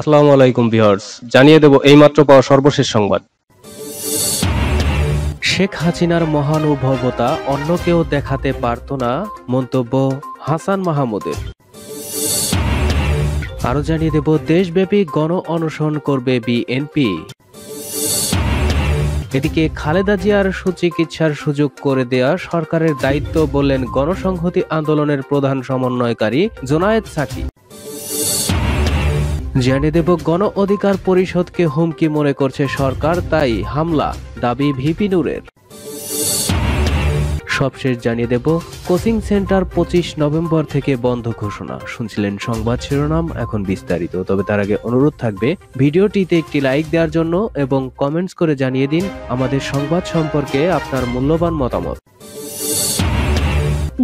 আসসালামু আলাইকুম ভিউয়ার্স জানিয়ে দেব এইমাত্র পাওয়া সর্বশেষ সংবাদ শেখ হাসিনার মহান মহানুভবতা অন্য কেউ দেখাতে পারত না মন্তব্য হাসান মাহমুদের আরো জানিয়ে দেব দেশব্যাপী গণ অনশন করবে বিএনপি এদিকে খালেদা জিয়ার সুচিকিৎসার সুযোগ করে দেয়া সরকারের দায়িত্ব বললেন গণসংহতি আন্দোলনের প্রধান সমন্বয়কারী জোনায়েদ সাকি জানিয়ে দেব গণ অধিকার পরিষদকে হুমকি মনে করছে সরকার তাই হামলা দাবি ভিপি নূরের সবশেষ জানিয়ে দেব কোচিং সেন্টার পঁচিশ নভেম্বর থেকে বন্ধ ঘোষণা শুনছিলেন সংবাদ শিরোনাম এখন বিস্তারিত তবে তার আগে অনুরোধ থাকবে ভিডিওটিতে একটি লাইক দেওয়ার জন্য এবং কমেন্টস করে জানিয়ে দিন আমাদের সংবাদ সম্পর্কে আপনার মূল্যবান মতামত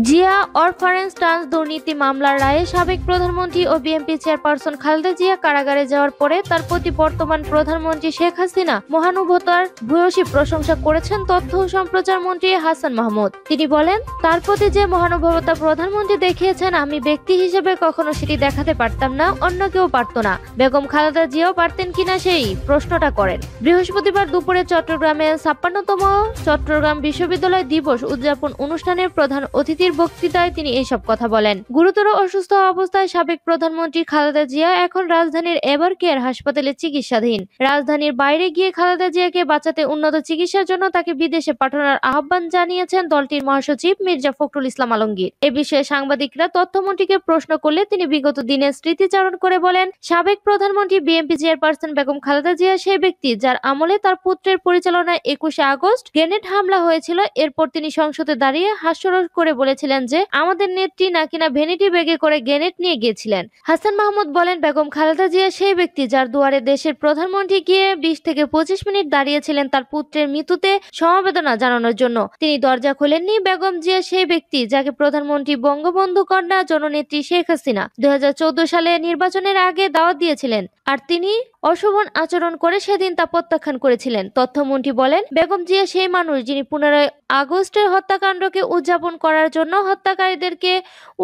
জিয়া অরফারেন্স ট্রান্স দুর্নীতি মামলার রায়ে সাবেক প্রধানমন্ত্রী ও বিএনপি চেয়ারপারসন খালেদা জিয়া কারাগারে যাওয়ার পরে তার প্রতি বর্তমান প্রধানমন্ত্রী শেখ হাসিনা মহানুভতার ভূয়সী প্রশংসা করেছেন তথ্য ও সম্প্রচার মন্ত্রী হাসান মাহমুদ তিনি বলেন তার প্রতি যে মহানুভবতা প্রধানমন্ত্রী দেখিয়েছেন আমি ব্যক্তি হিসেবে কখনো সেটি দেখাতে পারতাম না অন্য কেউ পারত না বেগম খালেদা জিয়াও পারতেন কিনা সেই প্রশ্নটা করেন বৃহস্পতিবার দুপুরে চট্টগ্রামে ছাপ্পান্নতম চট্টগ্রাম বিশ্ববিদ্যালয় দিবস উদযাপন অনুষ্ঠানের প্রধান অতিথি সমিতির বক্তৃতায় তিনি এসব কথা বলেন গুরুতর অসুস্থ অবস্থায় সাবেক প্রধানমন্ত্রী খালেদা জিয়া এখন রাজধানীর এভার কেয়ার হাসপাতালে চিকিৎসাধীন রাজধানীর বাইরে গিয়ে খালেদা জিয়াকে বাঁচাতে উন্নত চিকিৎসার জন্য তাকে বিদেশে পাঠানোর আহ্বান জানিয়েছেন দলটির মহাসচিব মির্জা ফখরুল ইসলাম আলমগীর এ বিষয়ে সাংবাদিকরা তথ্যমন্ত্রীকে প্রশ্ন করলে তিনি বিগত দিনের স্মৃতিচারণ করে বলেন সাবেক প্রধানমন্ত্রী বিএনপি চেয়ারপারসন বেগম খালেদা জিয়া সেই ব্যক্তি যার আমলে তার পুত্রের পরিচালনায় একুশে আগস্ট গ্রেনেড হামলা হয়েছিল এরপর তিনি সংসদে দাঁড়িয়ে হাস্যরস করে বলে বলেছিলেন যে আমাদের নেত্রী নাকি না ভেনিটি বেগে করে গ্রেনেড নিয়ে গিয়েছিলেন হাসান মাহমুদ বলেন বেগম খালেদা জিয়া সেই ব্যক্তি যার দুয়ারে দেশের প্রধানমন্ত্রী গিয়ে বিশ থেকে পঁচিশ মিনিট দাঁড়িয়েছিলেন তার পুত্রের মৃত্যুতে সমবেদনা জানানোর জন্য তিনি দরজা খোলেননি বেগম জিয়া সেই ব্যক্তি যাকে প্রধানমন্ত্রী বঙ্গবন্ধু কন্যা জননেত্রী শেখ হাসিনা দু সালে নির্বাচনের আগে দাওয়াত দিয়েছিলেন আর তিনি অশোভন আচরণ করে সেদিন তা প্রত্যাখ্যান করেছিলেন তথ্যমন্ত্রী বলেন বেগম জিয়া সেই মানুষ যিনি পুনরায় আগস্টের হত্যাকাণ্ডকে উদযাপন করার জন্য হত্যাকারীদেরকে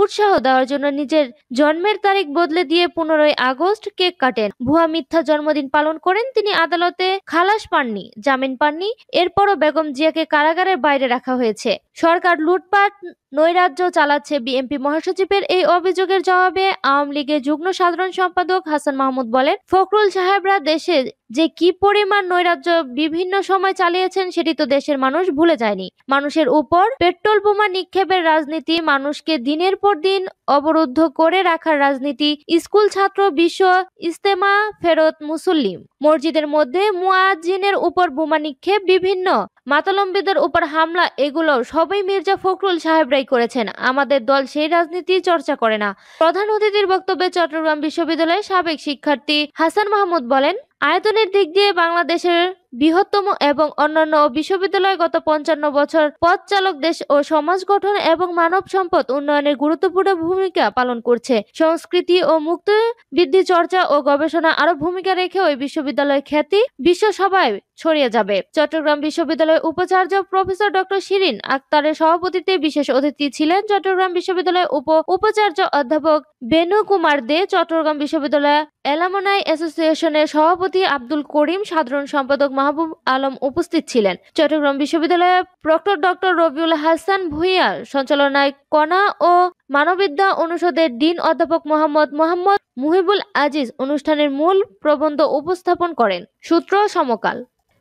উৎসাহ দেওয়ার জন্য নিজের জন্মের তারিখ বদলে দিয়ে পুনরায় আগস্ট কেক কাটেন ভুয়া মিথ্যা জন্মদিন পালন করেন তিনি আদালতে খালাস পাননি জামিন পাননি এরপরও বেগম জিয়াকে কারাগারের বাইরে রাখা হয়েছে সরকার লুটপাট নৈরাজ্য চালাচ্ছে বিএনপি মহাসচিবের এই অভিযোগের জবাবে আওয়ামী লীগের যুগ্ম সাধারণ সম্পাদক হাসান মাহমুদ বলেন ফখরুল সাহেবরা দেশে যে কি পরিমাণ নৈরাজ্য বিভিন্ন সময় চালিয়েছেন সেটি তো দেশের মানুষ ভুলে যায়নি মানুষের উপর পেট্রোল বোমা নিক্ষেপের রাজনীতি মানুষকে দিনের পর দিন অবরুদ্ধ করে রাখার রাজনীতি স্কুল ছাত্র বিশ্ব ইস্তেমা ফেরত মুসল্লিম মসজিদের মধ্যে মুয়াজিনের উপর বোমা নিক্ষেপ বিভিন্ন মাতালম্বীদের উপর হামলা এগুলো সবই মির্জা ফখরুল সাহেবরাই করেছেন আমাদের দল সেই রাজনীতি চর্চা করে না প্রধান অতিথির বক্তব্যে চট্টগ্রাম বিশ্ববিদ্যালয়ের সাবেক শিক্ষার্থী হাসান মাহমুদ বলেন আয়তনের দিক দিয়ে বাংলাদেশের বৃহত্তম এবং অন্যান্য বিশ্ববিদ্যালয় গত পঞ্চান্ন বছর পথ চালক দেশ ও সমাজ গঠন এবং মানব সম্পদ উন্নয়নের গুরুত্বপূর্ণ ভূমিকা পালন করছে সংস্কৃতি ও মুক্ত বৃদ্ধি চর্চা ও গবেষণা আরো ভূমিকা রেখে ওই বিশ্ববিদ্যালয়ের খ্যাতি বিশ্ব সভায় ছড়িয়ে যাবে চট্টগ্রাম বিশ্ববিদ্যালয়ের উপাচার্য প্রফেসর ডক্টর শিরিন আক্তারের সভাপতিত্বে বিশেষ অতিথি ছিলেন চট্টগ্রাম বিশ্ববিদ্যালয়ের উপ উপাচার্য অধ্যাপক বেনু কুমার দে চট্টগ্রাম বিশ্ববিদ্যালয় অ্যালামোনাই অ্যাসোসিয়েশনের সভাপতি আব্দুল করিম সাধারণ সম্পাদক মাহবুব আলম উপস্থিত ছিলেন চট্টগ্রাম বিশ্ববিদ্যালয়ের প্রক্টর ডক্টর রবিউল হাসান ভুইয়া সঞ্চালনায় কণা ও মানববিদ্যা অনুষদের ডিন অধ্যাপক মোহাম্মদ মোহাম্মদ মুহিবুল আজিজ অনুষ্ঠানের মূল প্রবন্ধ উপস্থাপন করেন সূত্র সমকাল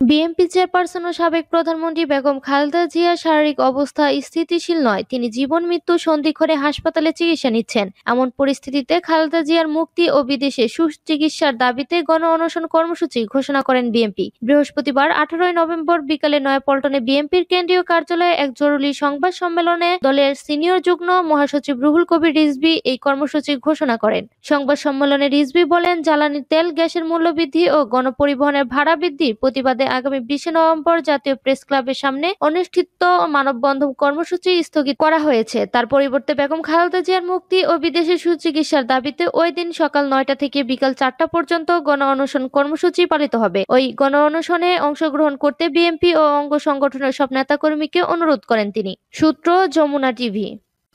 বিএনপি চেয়ারপারসন ও সাবেক প্রধানমন্ত্রী বেগম খালেদা জিয়ার শারীরিক অবস্থা স্থিতিশীল নয় তিনি জীবন মৃত্যু সন্ধিক্ষণে হাসপাতালে চিকিৎসা নিচ্ছেন এমন পরিস্থিতিতে খালেদা জিয়ার মুক্তি ও বিদেশে সুচিকিৎসার দাবিতে গণ অনশন কর্মসূচি ঘোষণা করেন বিএনপি বৃহস্পতিবার আঠারোই নভেম্বর বিকালে নয়াপল্টনে বিএনপির কেন্দ্রীয় কার্যালয়ে এক জরুরি সংবাদ সম্মেলনে দলের সিনিয়র যুগ্ম মহাসচিব রুহুল কবির রিজবি এই কর্মসূচি ঘোষণা করেন সংবাদ সম্মেলনে রিজবি বলেন জ্বালানি তেল গ্যাসের মূল্যবৃদ্ধি ও গণপরিবহনের ভাড়া বৃদ্ধির প্রতিবাদে আগামী বিশে নভেম্বর জাতীয় প্রেস ক্লাবের সামনে অনুষ্ঠিত মানববন্ধন কর্মসূচি স্থগিত করা হয়েছে তার পরিবর্তে বেগম খালেদা জিয়ার মুক্তি ও বিদেশে সুচিকিৎসার দাবিতে ওই দিন সকাল নয়টা থেকে বিকাল চারটা পর্যন্ত গণ অনশন কর্মসূচি পালিত হবে ওই গণ অনশনে অংশগ্রহণ করতে বিএনপি ও অঙ্গ সংগঠনের সব নেতাকর্মীকে অনুরোধ করেন তিনি সূত্র যমুনা টিভি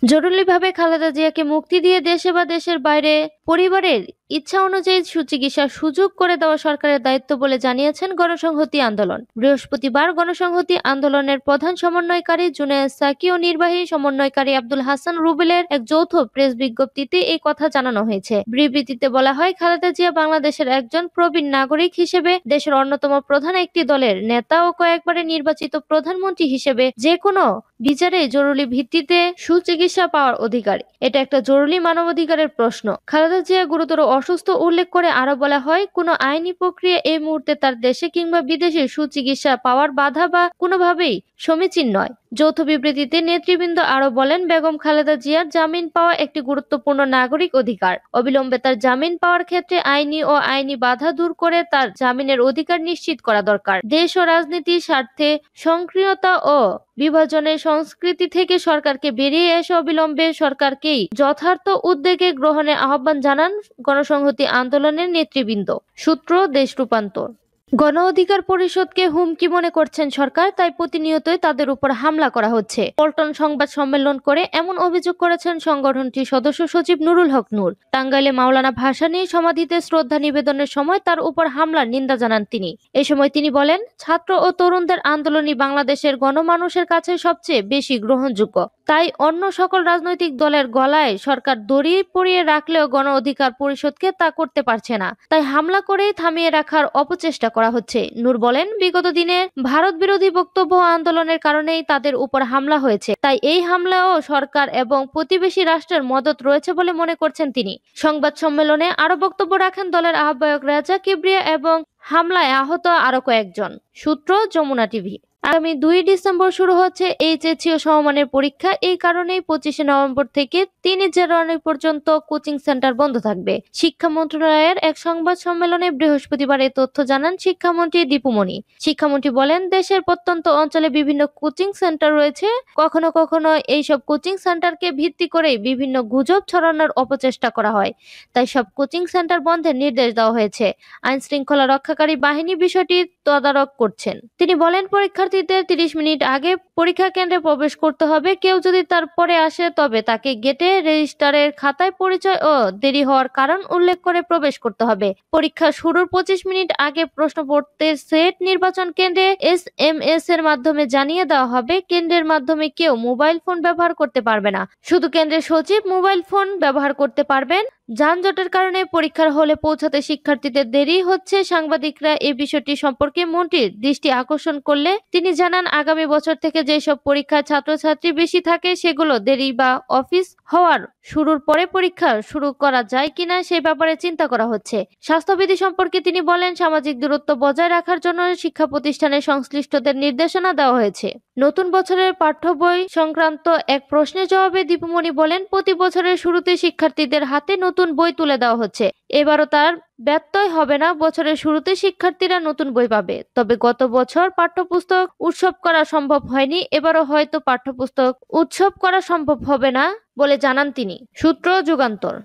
জরুরিভাবে খালেদা জিয়াকে মুক্তি দিয়ে দেশে বা দেশের বাইরে পরিবারের ইচ্ছা অনুযায়ী সুচিকিৎসার সুযোগ করে দেওয়া সরকারের দায়িত্ব বলে জানিয়েছেন গণসংহতি আন্দোলন বৃহস্পতিবার গণসংহতি আন্দোলনের প্রধান সমন্বয়কারী জুনায়দ সাকি ও নির্বাহী সমন্বয়কারী আব্দুল হাসান রুবেলের এক যৌথ প্রেস বিজ্ঞপ্তিতে এই কথা জানানো হয়েছে বিবৃতিতে বলা হয় খালেদা জিয়া বাংলাদেশের একজন প্রবীণ নাগরিক হিসেবে দেশের অন্যতম প্রধান একটি দলের নেতা ও কয়েকবারে নির্বাচিত প্রধানমন্ত্রী হিসেবে যে কোনো বিচারে জরুরি ভিত্তিতে সুচিকিৎসা পাওয়ার অধিকার এটা একটা জরুরি মানবাধিকারের প্রশ্ন খালেদা জিয়া গুরুতর অসুস্থ উল্লেখ করে আরো বলা হয় কোনো আইনি প্রক্রিয়া এই মুহূর্তে তার দেশে কিংবা বিদেশে সুচিকিৎসা পাওয়ার বাধা বা কোনোভাবেই সমীচীন নয় যৌথ বিবৃতিতে নেতৃবৃন্দ আরও বলেন বেগম খালেদা জিয়ার জামিন পাওয়া একটি গুরুত্বপূর্ণ নাগরিক অধিকার অবিলম্বে তার জামিন পাওয়ার ক্ষেত্রে আইনি ও আইনি বাধা দূর করে তার জামিনের অধিকার নিশ্চিত করা দরকার দেশ ও রাজনীতির স্বার্থে সক্রিয়তা ও বিভাজনের সংস্কৃতি থেকে সরকারকে বেরিয়ে এসে অবিলম্বে সরকারকেই যথার্থ উদ্যোগে গ্রহণে আহ্বান জানান গণসংহতি আন্দোলনের নেতৃবৃন্দ সূত্র দেশ রূপান্তর গণ অধিকার পরিষদকে হুমকি মনে করছেন সরকার তাই প্রতিনিয়তই তাদের উপর হামলা করা হচ্ছে পল্টন সংবাদ সম্মেলন করে এমন অভিযোগ করেছেন সংগঠনটির সদস্য সচিব নুরুল হক নূর টাঙ্গাইলে মাওলানা ভাষা নিয়ে সমাধিতে শ্রদ্ধা নিবেদনের সময় তার উপর হামলার নিন্দা জানান তিনি এ সময় তিনি বলেন ছাত্র ও তরুণদের আন্দোলনই বাংলাদেশের গণমানুষের কাছে সবচেয়ে বেশি গ্রহণযোগ্য তাই অন্য সকল রাজনৈতিক দলের গলায় সরকার দড়ি পরিয়ে রাখলেও গণ অধিকার পরিষদকে তা করতে পারছে না তাই হামলা করেই থামিয়ে রাখার অপচেষ্টা করা হচ্ছে নূর বলেন বিগত দিনে ভারত বিরোধী বক্তব্য আন্দোলনের কারণেই তাদের উপর হামলা হয়েছে তাই এই হামলাও সরকার এবং প্রতিবেশী রাষ্ট্রের মদত রয়েছে বলে মনে করছেন তিনি সংবাদ সম্মেলনে আরো বক্তব্য রাখেন দলের আহ্বায়ক রাজা কিবরিয়া এবং হামলায় আহত আরো কয়েকজন সূত্র যমুনা টিভি আগামী দুই ডিসেম্বর শুরু হচ্ছে এইচএসসি ও সমমানের পরীক্ষা এই কারণেই পঁচিশে নভেম্বর থেকে তিন জানুয়ারি পর্যন্ত কোচিং সেন্টার বন্ধ থাকবে শিক্ষা মন্ত্রণালয়ের এক সংবাদ সম্মেলনে বৃহস্পতিবার এই তথ্য জানান শিক্ষামন্ত্রী দীপুমণি শিক্ষামন্ত্রী বলেন দেশের প্রত্যন্ত অঞ্চলে বিভিন্ন কোচিং সেন্টার রয়েছে কখনো কখনো এইসব কোচিং সেন্টারকে ভিত্তি করেই বিভিন্ন গুজব ছড়ানোর অপচেষ্টা করা হয় তাই সব কোচিং সেন্টার বন্ধের নির্দেশ দেওয়া হয়েছে আইন শৃঙ্খলা রক্ষাকারী বাহিনী বিষয়টি তদারক করছেন তিনি বলেন পরীক্ষার শিক্ষার্থীদের তিরিশ মিনিট আগে পরীক্ষা কেন্দ্রে প্রবেশ করতে হবে কেউ যদি তারপরে আসে তবে তাকে গেটে রেজিস্টারের খাতায় পরিচয় ও দেরি হওয়ার কারণ উল্লেখ করে প্রবেশ করতে হবে পরীক্ষা শুরুর পঁচিশ মিনিট আগে প্রশ্নপত্রের সেট নির্বাচন কেন্দ্রে এস এম এস এর মাধ্যমে জানিয়ে দেওয়া হবে কেন্দ্রের মাধ্যমে কেউ মোবাইল ফোন ব্যবহার করতে পারবে না শুধু কেন্দ্রের সচিব মোবাইল ফোন ব্যবহার করতে পারবেন যানজটের কারণে পরীক্ষার হলে পৌঁছাতে শিক্ষার্থীদের দেরি হচ্ছে সাংবাদিকরা এই বিষয়টি সম্পর্কে মন্ত্রীর দৃষ্টি আকর্ষণ করলে তিনি জানান আগামী বছর থেকে যেসব পরীক্ষায় ছাত্রছাত্রী বেশি থাকে সেগুলো দেরি বা অফিস হওয়ার শুরুর পরে পরীক্ষা শুরু করা যায় কিনা সে ব্যাপারে চিন্তা করা হচ্ছে স্বাস্থ্যবিধি সম্পর্কে তিনি বলেন সামাজিক দূরত্ব বজায় রাখার জন্য শিক্ষা প্রতিষ্ঠানের সংশ্লিষ্টদের নির্দেশনা দেওয়া হয়েছে নতুন বছরের পাঠ্য বই সংক্রান্ত এক প্রশ্নের জবাবে দীপুমণি বলেন প্রতি বছরের শুরুতে শিক্ষার্থীদের হাতে নতুন নতুন বই তুলে দেওয়া হচ্ছে এবারও তার ব্যত্যয় হবে না বছরের শুরুতে শিক্ষার্থীরা নতুন বই পাবে তবে গত বছর পাঠ্যপুস্তক উৎসব করা সম্ভব হয়নি এবারও হয়তো পাঠ্যপুস্তক উৎসব করা সম্ভব হবে না বলে জানান তিনি সূত্র যুগান্তর